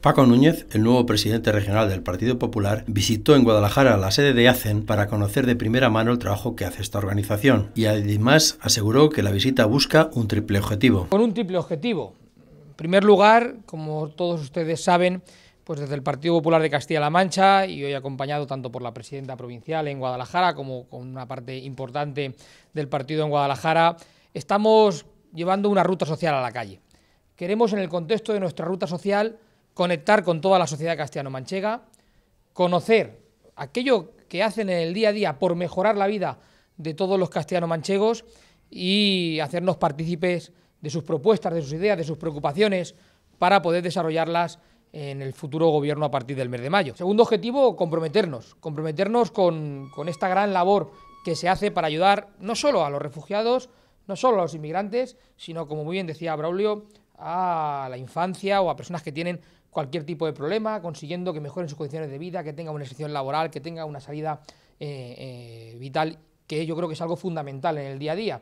Paco Núñez, el nuevo presidente regional del Partido Popular, visitó en Guadalajara la sede de ACEN para conocer de primera mano el trabajo que hace esta organización y además aseguró que la visita busca un triple objetivo. Con un triple objetivo. En primer lugar, como todos ustedes saben, pues desde el Partido Popular de Castilla-La Mancha y hoy acompañado tanto por la presidenta provincial en Guadalajara como con una parte importante del partido en Guadalajara, estamos llevando una ruta social a la calle. Queremos en el contexto de nuestra ruta social conectar con toda la sociedad castellano-manchega, conocer aquello que hacen en el día a día por mejorar la vida de todos los castellano-manchegos y hacernos partícipes de sus propuestas, de sus ideas, de sus preocupaciones para poder desarrollarlas en el futuro gobierno a partir del mes de mayo. Segundo objetivo, comprometernos, comprometernos con, con esta gran labor que se hace para ayudar no solo a los refugiados, no solo a los inmigrantes, sino, como muy bien decía Braulio, a la infancia o a personas que tienen cualquier tipo de problema, consiguiendo que mejoren sus condiciones de vida, que tengan una excepción laboral, que tengan una salida eh, eh, vital, que yo creo que es algo fundamental en el día a día.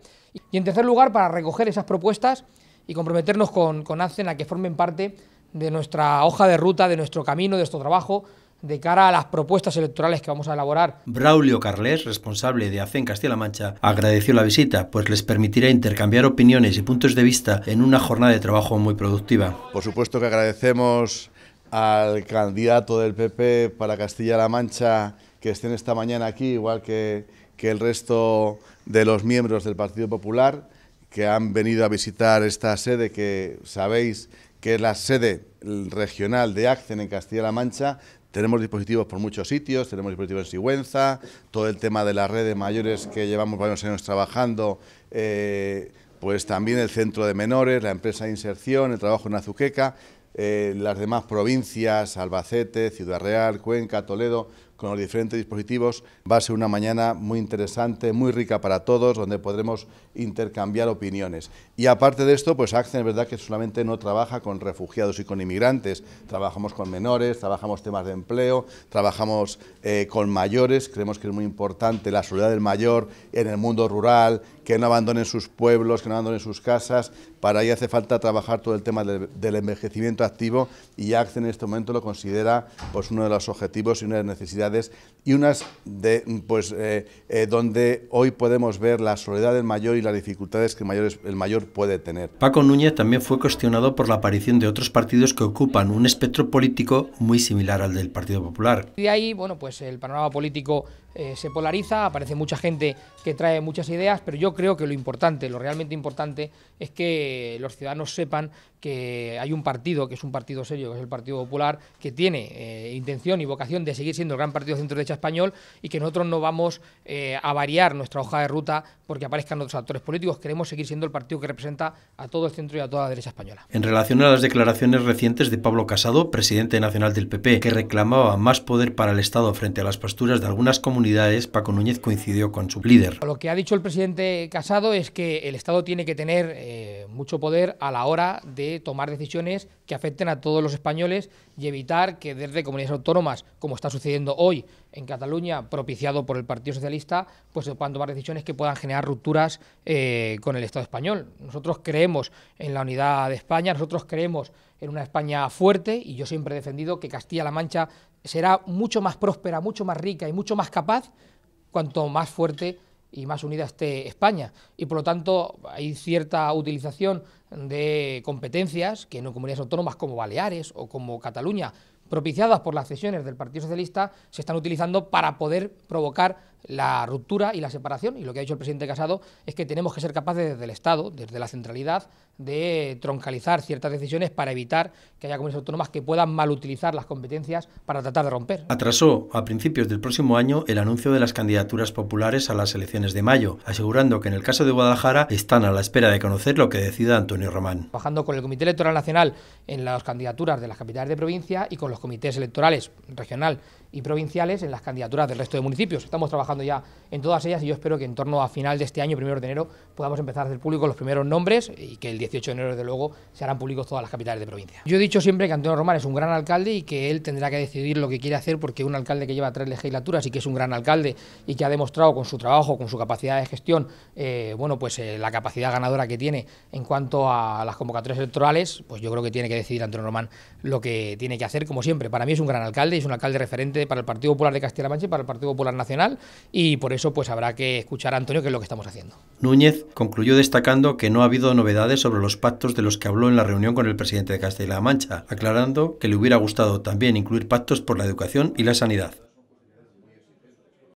Y en tercer lugar, para recoger esas propuestas y comprometernos con, con ACEN a que formen parte de nuestra hoja de ruta, de nuestro camino, de nuestro trabajo, de cara a las propuestas electorales que vamos a elaborar. Braulio Carles, responsable de ACEN Castilla-La Mancha, agradeció la visita, pues les permitirá intercambiar opiniones y puntos de vista en una jornada de trabajo muy productiva. Por supuesto que agradecemos al candidato del PP para Castilla-La Mancha que estén esta mañana aquí, igual que, que el resto de los miembros del Partido Popular que han venido a visitar esta sede que sabéis que es la sede regional de ACEN en Castilla-La Mancha, tenemos dispositivos por muchos sitios, tenemos dispositivos en Sigüenza, todo el tema de las redes mayores que llevamos varios años trabajando, eh, pues también el centro de menores, la empresa de inserción, el trabajo en Azuqueca, eh, las demás provincias, Albacete, Ciudad Real, Cuenca, Toledo, con los diferentes dispositivos. Va a ser una mañana muy interesante, muy rica para todos, donde podremos intercambiar opiniones. Y aparte de esto, pues ACCEN es verdad que solamente no trabaja con refugiados y con inmigrantes, trabajamos con menores, trabajamos temas de empleo, trabajamos eh, con mayores, creemos que es muy importante la soledad del mayor en el mundo rural, que no abandonen sus pueblos, que no abandonen sus casas, para ahí hace falta trabajar todo el tema del, envejecimiento activo y ACCEN en este momento lo considera pues, uno de los objetivos y una de las necesidades y unas de, pues, eh, eh, donde hoy podemos ver la soledad del mayor y las dificultades que el mayor, el mayor puede tener. Paco Núñez también fue cuestionado por la aparición de otros partidos que ocupan un espectro político muy similar al del Partido Popular. de ahí, bueno, pues el panorama político eh, se polariza, aparece mucha gente que trae muchas ideas, pero yo creo que lo importante, lo realmente importante, es que los ciudadanos sepan que hay un partido, que es un partido serio, que es el Partido Popular, que tiene intención y vocación de seguir siendo el gran Partido Centro Derecha Español y que nosotros no vamos eh, a variar nuestra hoja de ruta porque aparezcan otros actores políticos. Queremos seguir siendo el partido que representa a todo el centro y a toda la derecha española. En relación a las declaraciones recientes de Pablo Casado, presidente nacional del PP, que reclamaba más poder para el Estado frente a las posturas de algunas comunidades, Paco Núñez coincidió con su líder. Lo que ha dicho el presidente Casado es que el Estado tiene que tener eh, mucho poder a la hora de tomar decisiones que afecten a todos los españoles y evitar que desde comunidades autónomas, como está sucediendo hoy en Cataluña, propiciado por el Partido Socialista, pues se tomar decisiones que puedan generar rupturas eh, con el Estado español. Nosotros creemos en la unidad de España, nosotros creemos en una España fuerte y yo siempre he defendido que Castilla-La Mancha será mucho más próspera, mucho más rica y mucho más capaz cuanto más fuerte y más unida esté España. Y por lo tanto hay cierta utilización de competencias que en comunidades autónomas como Baleares o como Cataluña, propiciadas por las cesiones del Partido Socialista, se están utilizando para poder provocar la ruptura y la separación, y lo que ha dicho el presidente Casado es que tenemos que ser capaces desde el Estado, desde la centralidad, de troncalizar ciertas decisiones para evitar que haya comunidades autónomas que puedan malutilizar las competencias para tratar de romper. Atrasó a principios del próximo año el anuncio de las candidaturas populares a las elecciones de mayo, asegurando que en el caso de Guadalajara están a la espera de conocer lo que decida Antonio Román. Trabajando con el Comité Electoral Nacional en las candidaturas de las capitales de provincia y con los comités electorales regional y provinciales en las candidaturas del resto de municipios. Estamos trabajando ya en todas ellas y yo espero que en torno a final de este año, primero de enero, podamos empezar a hacer públicos los primeros nombres y que el 18 de enero, desde luego, se harán públicos todas las capitales de provincia. Yo he dicho siempre que Antonio Román es un gran alcalde y que él tendrá que decidir lo que quiere hacer porque un alcalde que lleva tres legislaturas y que es un gran alcalde y que ha demostrado con su trabajo, con su capacidad de gestión, eh, bueno, pues eh, la capacidad ganadora que tiene en cuanto a las convocatorias electorales, pues yo creo que tiene que decidir Antonio Román lo que tiene que hacer, como siempre. Para mí es un gran alcalde, y es un alcalde referente para el Partido Popular de Castilla-La Mancha y para el Partido Popular Nacional y por eso pues habrá que escuchar a Antonio, que es lo que estamos haciendo. Núñez concluyó destacando que no ha habido novedades sobre los pactos de los que habló en la reunión con el presidente de Castilla-La Mancha, aclarando que le hubiera gustado también incluir pactos por la educación y la sanidad.